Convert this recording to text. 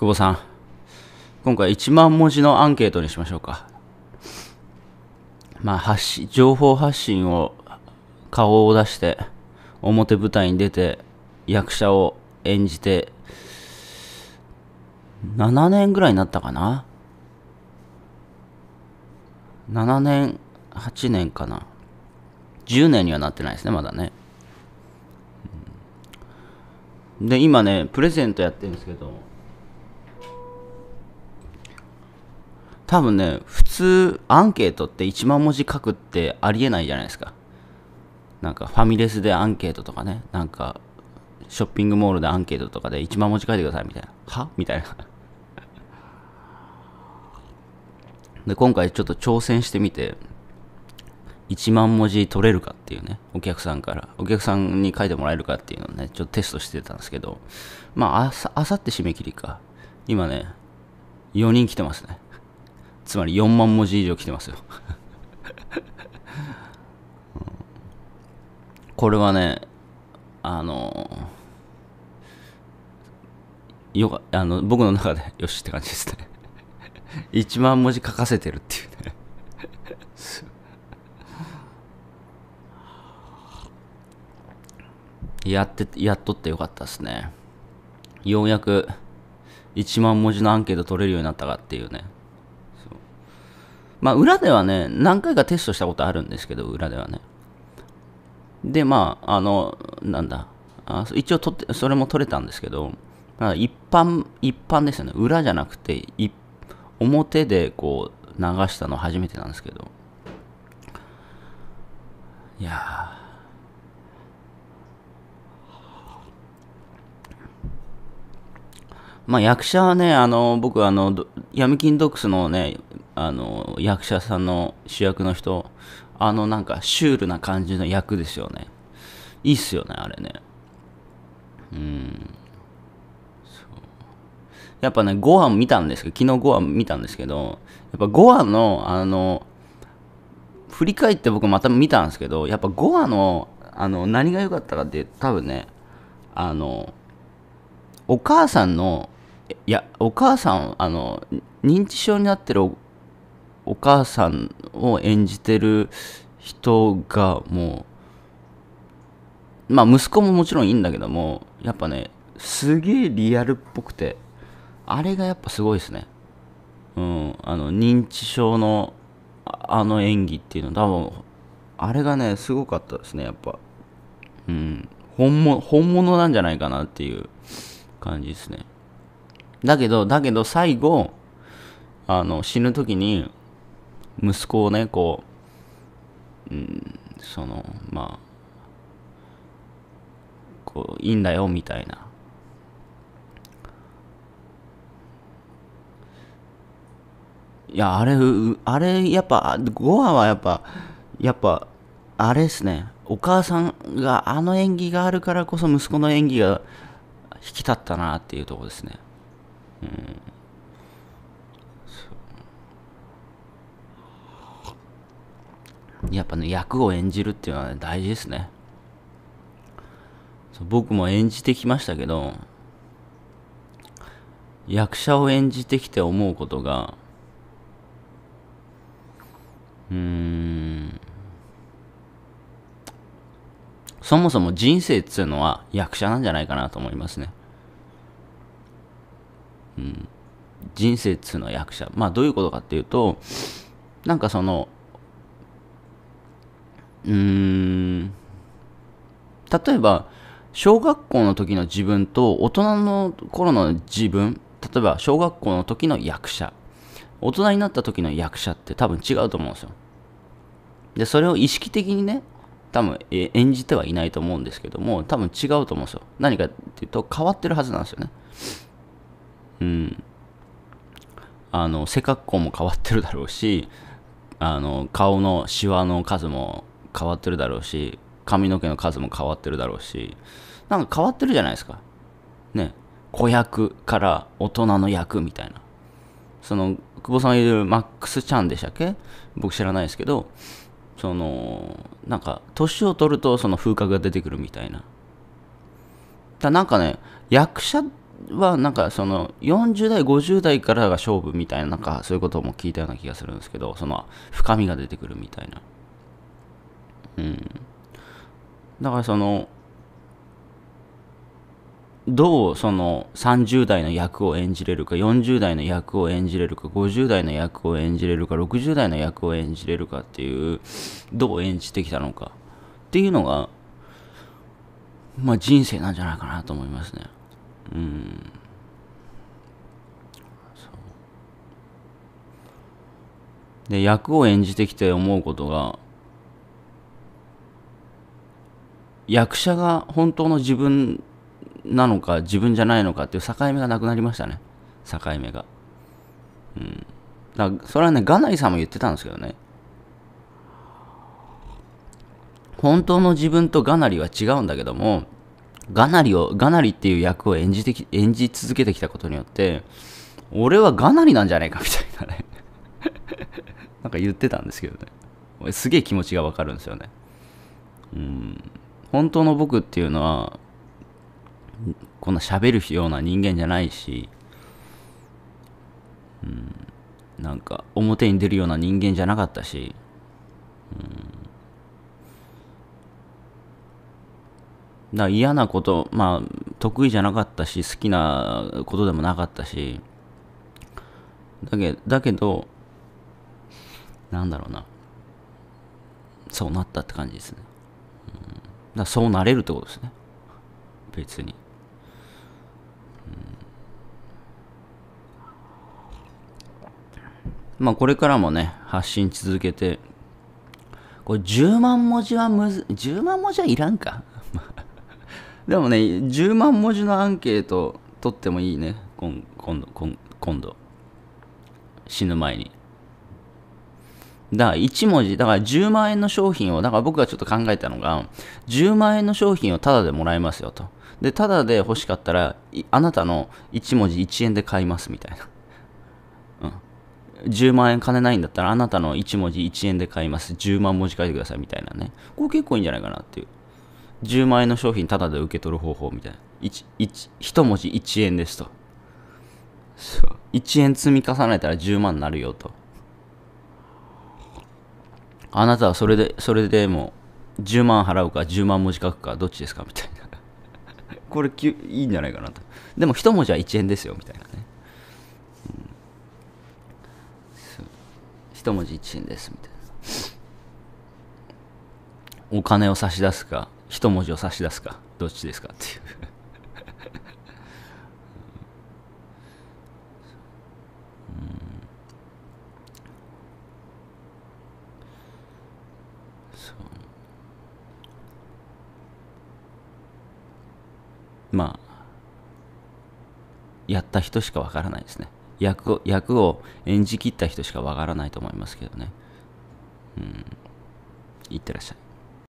久保さん今回1万文字のアンケートにしましょうかまあ発信情報発信を顔を出して表舞台に出て役者を演じて7年ぐらいになったかな7年8年かな10年にはなってないですねまだねで今ねプレゼントやってるんですけど多分ね、普通アンケートって1万文字書くってありえないじゃないですか。なんかファミレスでアンケートとかね、なんかショッピングモールでアンケートとかで1万文字書いてくださいみたいな。はみたいな。で、今回ちょっと挑戦してみて、1万文字取れるかっていうね、お客さんから、お客さんに書いてもらえるかっていうのをね、ちょっとテストしてたんですけど、まあ、あさ、あさって締め切りか。今ね、4人来てますね。つまり4万文字以上来てますようん、これはね、あのよか、あの、僕の中で、よしって感じですね1万文字書かせてるっていうね やって、やっとってよかったですね。ようやく、1万文字のアンケート取れるようになったかっていうね。まあ、裏ではね、何回かテストしたことあるんですけど、裏ではね。で、まあ、あの、なんだ、あ一応って、それも取れたんですけど、まあ、一般、一般ですよね。裏じゃなくて、表でこう、流したの初めてなんですけど。いやまあ役者はね、あの、僕あの、闇金ドックスのね、あの役者さんの主役の人あのなんかシュールな感じの役ですよねいいっすよねあれねうんやっぱねご飯見たんですけど昨日ご飯見たんですけどやっぱ5話のあの振り返って僕また見たんですけどやっぱ5話のあの何が良かったかって多分ねあのお母さんのいやお母さんあの認知症になってるお母さんを演じてる人がもうまあ息子ももちろんいいんだけどもやっぱねすげえリアルっぽくてあれがやっぱすごいですねうんあの認知症のあの演技っていうの多分あれがねすごかったですねやっぱうん本物本物なんじゃないかなっていう感じですねだけどだけど最後あの死ぬ時に息子をねこう、うん、そのまあこういいんだよみたいな「いやあれあれやっぱゴアはやっぱやっぱあれですねお母さんがあの演技があるからこそ息子の演技が引き立ったなっていうとこですねうんやっぱね、役を演じるっていうのは、ね、大事ですね。僕も演じてきましたけど、役者を演じてきて思うことが、うーん、そもそも人生っていうのは役者なんじゃないかなと思いますね。うん、人生っていうのは役者。まあどういうことかっていうと、なんかその、うーん例えば小学校の時の自分と大人の頃の自分例えば小学校の時の役者大人になった時の役者って多分違うと思うんですよでそれを意識的にね多分演じてはいないと思うんですけども多分違うと思うんですよ何かっていうと変わってるはずなんですよねうんあの背格好も変わってるだろうしあの顔のシワの数も変わってるだろうし髪の毛の数も変わってるだろうしなんか変わってるじゃないですかね子役から大人の役みたいなその久保さんがいるマックス・ちゃんでしたっけ僕知らないですけどそのなんか年を取るとその風格が出てくるみたいなだなんかね役者はなんかその40代50代からが勝負みたいななんかそういうことも聞いたような気がするんですけどその深みが出てくるみたいなうん、だからそのどうその30代の役を演じれるか40代の役を演じれるか50代の役を演じれるか60代の役を演じれるかっていうどう演じてきたのかっていうのがまあ人生なんじゃないかなと思いますねうんで役を演じてきて思うことが役者が本当の自分なのか自分じゃないのかっていう境目がなくなりましたね境目がうんだからそれはねガナイさんも言ってたんですけどね本当の自分とガナリは違うんだけどもガナリをガナリっていう役を演じてき演じ続けてきたことによって俺はガナリなんじゃないかみたいなね なんか言ってたんですけどねすげえ気持ちがわかるんですよねうん本当の僕っていうのは、こんな喋るような人間じゃないし、うん、なんか表に出るような人間じゃなかったし、うん、だ嫌なこと、まあ、得意じゃなかったし、好きなことでもなかったし、だけだけど、なんだろうな、そうなったって感じですね。だそうなれるってことですね。別に。うん、まあこれからもね、発信続けて、これ10万文字はむず、10万文字はいらんか。でもね、10万文字のアンケート取ってもいいね。今今度今、今度。死ぬ前に。だから1文字、だから10万円の商品を、だから僕がちょっと考えたのが、10万円の商品をタダでもらえますよと。で、タダで欲しかったら、あなたの1文字1円で買いますみたいな。うん。10万円金ないんだったら、あなたの1文字1円で買います。10万文字書いてくださいみたいなね。これ結構いいんじゃないかなっていう。10万円の商品タダで受け取る方法みたいな。1、文字1円ですと。そう。1円積み重ねたら10万になるよと。あなたはそれで、それでも10万払うか10万文字書くかどっちですかみたいな。これきいいんじゃないかなと。でも一文字は1円ですよみたいなね。一文字1円ですみたいな。お金を差し出すか、一文字を差し出すか、どっちですかっていうまあ、やった人しかわからないですね。役を役を演じきった人しかわからないと思いますけどね。うん。いってらっしゃい。